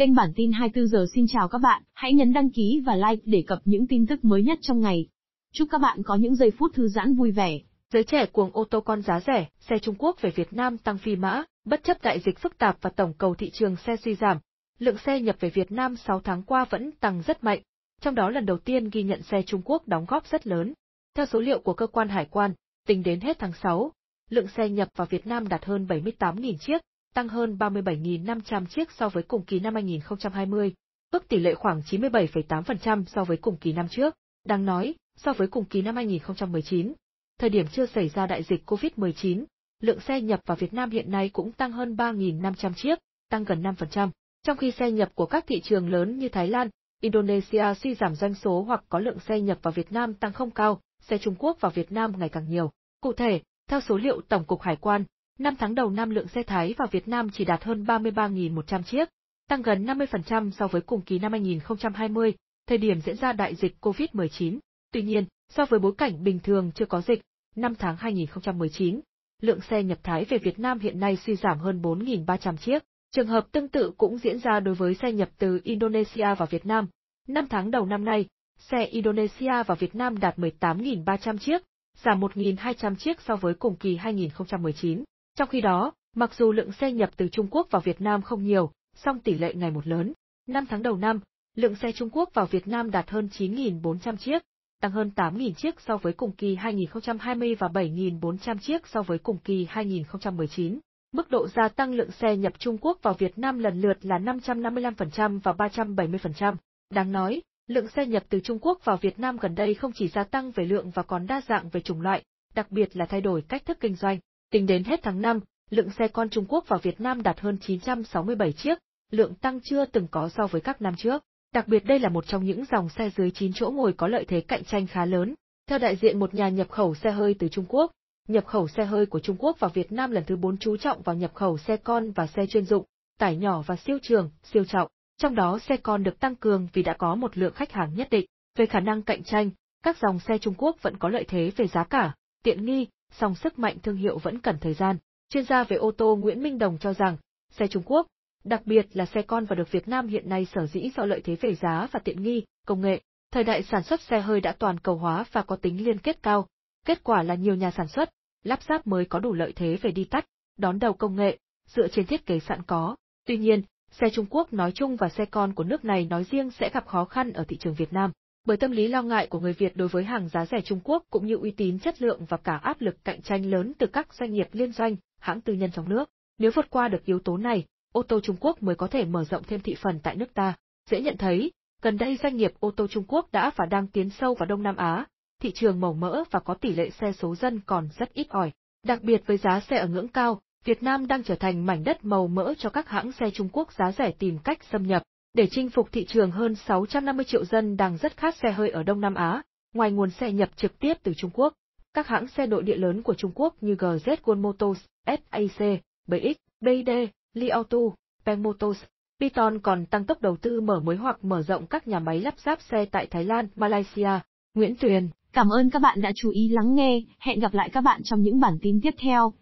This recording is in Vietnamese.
Kênh bản tin 24 giờ xin chào các bạn, hãy nhấn đăng ký và like để cập những tin tức mới nhất trong ngày. Chúc các bạn có những giây phút thư giãn vui vẻ. Giới trẻ cuồng ô tô con giá rẻ, xe Trung Quốc về Việt Nam tăng phi mã, bất chấp đại dịch phức tạp và tổng cầu thị trường xe suy giảm. Lượng xe nhập về Việt Nam 6 tháng qua vẫn tăng rất mạnh, trong đó lần đầu tiên ghi nhận xe Trung Quốc đóng góp rất lớn. Theo số liệu của cơ quan hải quan, tính đến hết tháng 6, lượng xe nhập vào Việt Nam đạt hơn 78.000 chiếc, tăng hơn 37.500 chiếc so với cùng kỳ năm 2020, ước tỷ lệ khoảng 97,8% so với cùng kỳ năm trước. Đang nói, so với cùng kỳ năm 2019, thời điểm chưa xảy ra đại dịch COVID-19, lượng xe nhập vào Việt Nam hiện nay cũng tăng hơn 3.500 chiếc, tăng gần 5%, trong khi xe nhập của các thị trường lớn như Thái Lan, Indonesia suy giảm doanh số hoặc có lượng xe nhập vào Việt Nam tăng không cao, xe Trung Quốc vào Việt Nam ngày càng nhiều. Cụ thể, theo số liệu Tổng cục Hải quan, 5 tháng đầu năm lượng xe Thái vào Việt Nam chỉ đạt hơn 33.100 chiếc, tăng gần 50% so với cùng kỳ năm 2020, thời điểm diễn ra đại dịch COVID-19. Tuy nhiên, so với bối cảnh bình thường chưa có dịch, năm tháng 2019, lượng xe nhập Thái về Việt Nam hiện nay suy giảm hơn 4.300 chiếc. Trường hợp tương tự cũng diễn ra đối với xe nhập từ Indonesia vào Việt Nam. Năm tháng đầu năm nay, xe Indonesia vào Việt Nam đạt 18.300 chiếc, giảm 1.200 chiếc so với cùng kỳ 2019. Trong khi đó, mặc dù lượng xe nhập từ Trung Quốc vào Việt Nam không nhiều, song tỷ lệ ngày một lớn. Năm tháng đầu năm, lượng xe Trung Quốc vào Việt Nam đạt hơn 9.400 chiếc, tăng hơn 8.000 chiếc so với cùng kỳ 2020 và 7.400 chiếc so với cùng kỳ 2019. Mức độ gia tăng lượng xe nhập Trung Quốc vào Việt Nam lần lượt là 555% và 370%. Đáng nói, lượng xe nhập từ Trung Quốc vào Việt Nam gần đây không chỉ gia tăng về lượng và còn đa dạng về chủng loại, đặc biệt là thay đổi cách thức kinh doanh. Tính đến hết tháng 5, lượng xe con Trung Quốc vào Việt Nam đạt hơn 967 chiếc, lượng tăng chưa từng có so với các năm trước. Đặc biệt đây là một trong những dòng xe dưới 9 chỗ ngồi có lợi thế cạnh tranh khá lớn. Theo đại diện một nhà nhập khẩu xe hơi từ Trung Quốc, nhập khẩu xe hơi của Trung Quốc vào Việt Nam lần thứ 4 chú trọng vào nhập khẩu xe con và xe chuyên dụng, tải nhỏ và siêu trường, siêu trọng. Trong đó xe con được tăng cường vì đã có một lượng khách hàng nhất định. Về khả năng cạnh tranh, các dòng xe Trung Quốc vẫn có lợi thế về giá cả, tiện nghi, song sức mạnh thương hiệu vẫn cần thời gian. Chuyên gia về ô tô Nguyễn Minh Đồng cho rằng, xe Trung Quốc, đặc biệt là xe con và được Việt Nam hiện nay sở dĩ do lợi thế về giá và tiện nghi, công nghệ, thời đại sản xuất xe hơi đã toàn cầu hóa và có tính liên kết cao. Kết quả là nhiều nhà sản xuất, lắp ráp mới có đủ lợi thế về đi tắt, đón đầu công nghệ, dựa trên thiết kế sẵn có. Tuy nhiên, xe Trung Quốc nói chung và xe con của nước này nói riêng sẽ gặp khó khăn ở thị trường Việt Nam. Bởi tâm lý lo ngại của người Việt đối với hàng giá rẻ Trung Quốc cũng như uy tín chất lượng và cả áp lực cạnh tranh lớn từ các doanh nghiệp liên doanh, hãng tư nhân trong nước, nếu vượt qua được yếu tố này, ô tô Trung Quốc mới có thể mở rộng thêm thị phần tại nước ta. Dễ nhận thấy, gần đây doanh nghiệp ô tô Trung Quốc đã và đang tiến sâu vào Đông Nam Á, thị trường màu mỡ và có tỷ lệ xe số dân còn rất ít ỏi. Đặc biệt với giá xe ở ngưỡng cao, Việt Nam đang trở thành mảnh đất màu mỡ cho các hãng xe Trung Quốc giá rẻ tìm cách xâm nhập, để chinh phục thị trường hơn 650 triệu dân đang rất khát xe hơi ở Đông Nam Á, ngoài nguồn xe nhập trực tiếp từ Trung Quốc, các hãng xe nội địa lớn của Trung Quốc như GZ Gold Motors, SAC, BX, BD, Li Auto, Peng Motors, Piton còn tăng tốc đầu tư mở mới hoặc mở rộng các nhà máy lắp ráp xe tại Thái Lan, Malaysia. Nguyễn Tuyền, cảm ơn các bạn đã chú ý lắng nghe, hẹn gặp lại các bạn trong những bản tin tiếp theo.